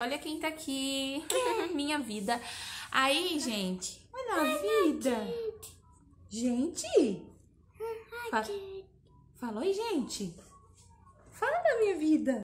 Olha quem tá aqui. Minha vida. Aí, gente. Olha a vida. Gente. Falou fala gente. Fala da minha vida.